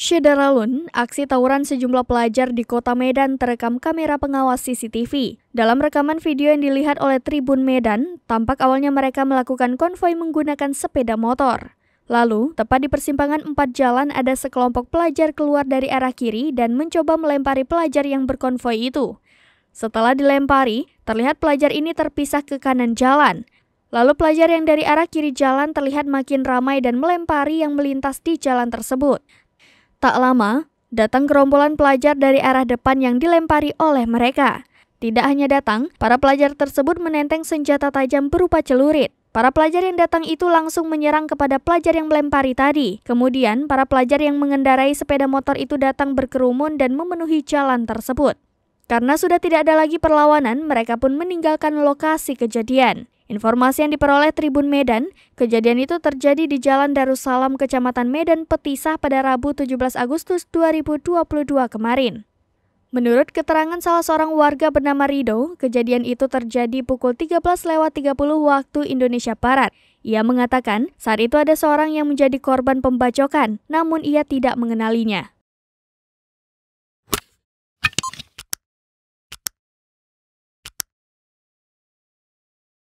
Syedaralun, aksi tawuran sejumlah pelajar di kota Medan terekam kamera pengawas CCTV. Dalam rekaman video yang dilihat oleh Tribun Medan, tampak awalnya mereka melakukan konvoi menggunakan sepeda motor. Lalu, tepat di persimpangan empat jalan ada sekelompok pelajar keluar dari arah kiri dan mencoba melempari pelajar yang berkonvoi itu. Setelah dilempari, terlihat pelajar ini terpisah ke kanan jalan. Lalu pelajar yang dari arah kiri jalan terlihat makin ramai dan melempari yang melintas di jalan tersebut. Tak lama, datang gerombolan pelajar dari arah depan yang dilempari oleh mereka. Tidak hanya datang, para pelajar tersebut menenteng senjata tajam berupa celurit. Para pelajar yang datang itu langsung menyerang kepada pelajar yang melempari tadi. Kemudian, para pelajar yang mengendarai sepeda motor itu datang berkerumun dan memenuhi jalan tersebut. Karena sudah tidak ada lagi perlawanan, mereka pun meninggalkan lokasi kejadian. Informasi yang diperoleh Tribun Medan, kejadian itu terjadi di Jalan Darussalam, Kecamatan Medan, Petisah pada Rabu 17 Agustus 2022 kemarin. Menurut keterangan salah seorang warga bernama Rido, kejadian itu terjadi pukul 13.30 waktu Indonesia Barat. Ia mengatakan, saat itu ada seorang yang menjadi korban pembacokan, namun ia tidak mengenalinya.